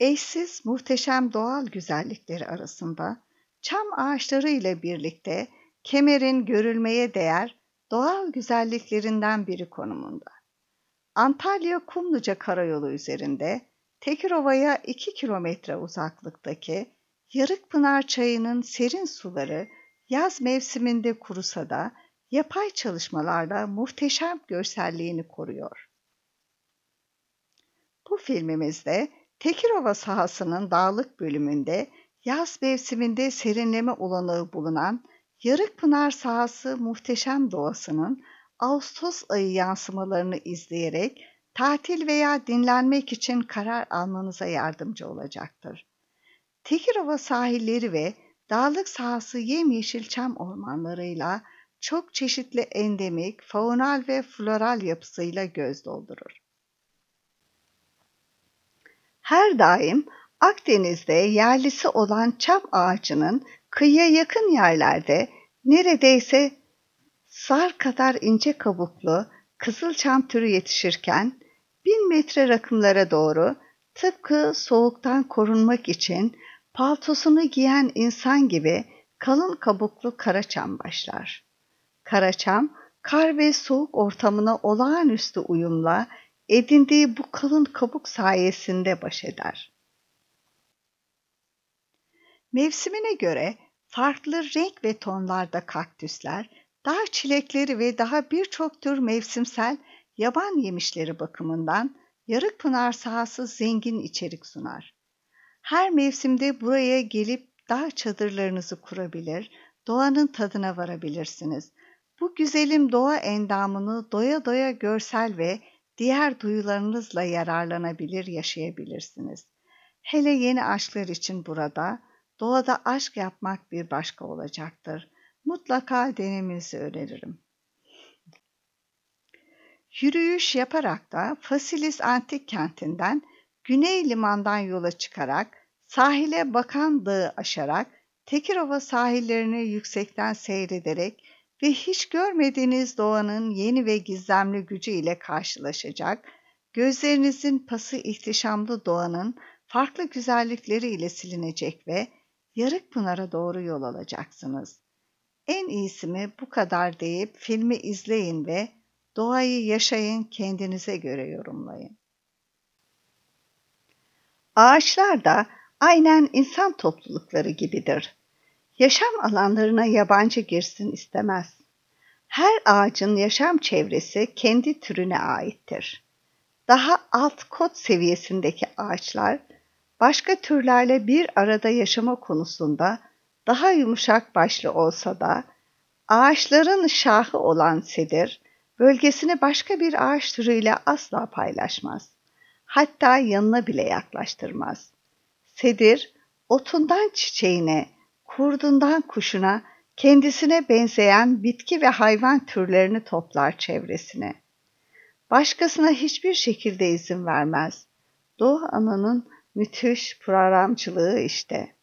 Eşsiz muhteşem doğal güzellikleri arasında çam ağaçları ile birlikte Kemer'in görülmeye değer doğal güzelliklerinden biri konumunda. Antalya Kumluca Karayolu üzerinde Tekirova'ya 2 kilometre uzaklıktaki Yarıkpınar Çayı'nın serin suları yaz mevsiminde kurusa da yapay çalışmalarla muhteşem görselliğini koruyor. Bu filmimizde Tekirova sahasının dağlık bölümünde yaz mevsiminde serinleme olanağı bulunan Yarıkpınar sahası muhteşem doğasının Ağustos ayı yansımalarını izleyerek tatil veya dinlenmek için karar almanıza yardımcı olacaktır. Tekirova sahilleri ve dağlık sahası yemyeşil çam ormanlarıyla çok çeşitli endemik, faunal ve floral yapısıyla göz doldurur her daim Akdeniz'de yerlisi olan çam ağacının kıyıya yakın yerlerde neredeyse sar kadar ince kabuklu kızılçam türü yetişirken bin metre rakımlara doğru tıpkı soğuktan korunmak için paltosunu giyen insan gibi kalın kabuklu karaçam başlar. Karaçam kar ve soğuk ortamına olağanüstü uyumla edindiği bu kalın kabuk sayesinde baş eder. Mevsimine göre farklı renk ve tonlarda kaktüsler, daha çilekleri ve daha birçok tür mevsimsel yaban yemişleri bakımından Yarıkpınar sahası zengin içerik sunar. Her mevsimde buraya gelip dağ çadırlarınızı kurabilir, doğanın tadına varabilirsiniz. Bu güzelim doğa endamını doya doya görsel ve diğer duyularınızla yararlanabilir yaşayabilirsiniz. Hele yeni aşklar için burada, doğada aşk yapmak bir başka olacaktır. Mutlaka denemenizi öneririm. Yürüyüş yaparak da Fasilis Antik Kenti'nden Güney Liman'dan yola çıkarak sahile bakan dağı aşarak Tekirova sahillerini yüksekten seyrederek ve hiç görmediğiniz doğanın yeni ve gizemli gücü ile karşılaşacak, gözlerinizin pası ihtişamlı doğanın farklı güzellikleri ile silinecek ve yarık pınara doğru yol alacaksınız. En iyisi mi bu kadar deyip filmi izleyin ve doğayı yaşayın kendinize göre yorumlayın. Ağaçlar da aynen insan toplulukları gibidir yaşam alanlarına yabancı girsin istemez. Her ağacın yaşam çevresi kendi türüne aittir. Daha alt kod seviyesindeki ağaçlar başka türlerle bir arada yaşama konusunda daha yumuşak başlı olsa da ağaçların şahı olan sedir bölgesini başka bir ağaç türüyle asla paylaşmaz. Hatta yanına bile yaklaştırmaz. Sedir otundan çiçeğine, kurdundan kuşuna, kendisine benzeyen bitki ve hayvan türlerini toplar çevresine. Başkasına hiçbir şekilde izin vermez. Doğu ananın müthiş programcılığı işte.''